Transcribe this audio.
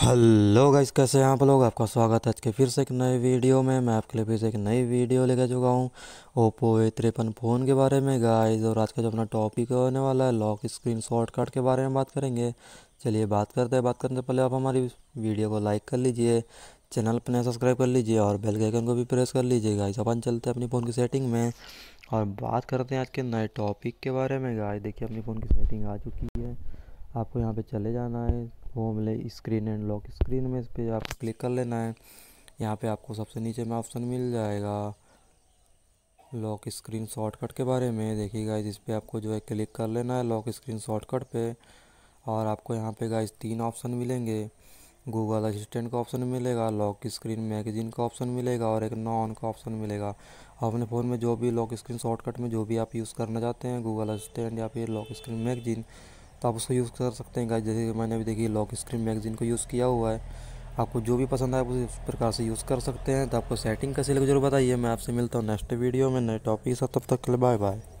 hello guys कैसे हैं आप लोग आपका स्वागत है आज के फिर से एक नए वीडियो में मैं आपके लिए फिर से एक नई वीडियो लेकर चुका हूँ ओप्पो ए तिरपन फ़ोन के बारे में गाइस और आज का जो अपना टॉपिक होने वाला है लॉक स्क्रीन शॉर्टकट के बारे में बात करेंगे चलिए बात करते हैं बात करने से पहले आप हमारी वीडियो को लाइक कर लीजिए चैनल पर सब्सक्राइब कर लीजिए और बेल के आइकन को भी प्रेस कर लीजिए गाइस अपन चलते हैं अपनी फ़ोन की सेटिंग में और बात करते हैं आज के नए टॉपिक के बारे में गाइस देखिए अपनी फ़ोन की सेटिंग आ चुकी आपको यहाँ पे चले जाना है होम ले स्क्रीन एंड लॉक स्क्रीन में इस पर आपको क्लिक कर लेना है यहाँ पे आपको सबसे नीचे में ऑप्शन मिल जाएगा लॉक स्क्रीन शॉर्टकट के बारे में देखिएगा इस पर आपको जो है क्लिक कर लेना है लॉक स्क्रीन शॉर्टकट पे और आपको यहाँ पे गाइस तीन ऑप्शन मिलेंगे गूगल असिस्टेंट का ऑप्शन मिलेगा लॉक स्क्रीन मैगजीन का ऑप्शन मिलेगा और एक नॉन का ऑप्शन मिलेगा अपने फ़ोन में जो भी लॉक स्क्रीन शॉर्टकट में जो भी आप यूज़ करना चाहते हैं गूगल असिस्टेंट या फिर लॉक स्क्रीन मैगजीन तो आप उसको यूज़ कर सकते हैं गाइज जैसे मैंने अभी देखिए लॉक स्क्रीन मैगजीन को यूज़ किया हुआ है आपको जो भी पसंद आए आप उस प्रकार से यूज़ कर सकते हैं तो आपको सेटिंग कैसे लगे जरूर बताइए मैं आपसे मिलता हूँ नेक्स्ट वीडियो में नए टॉपिक के साथ तब तक के लिए बाय बाय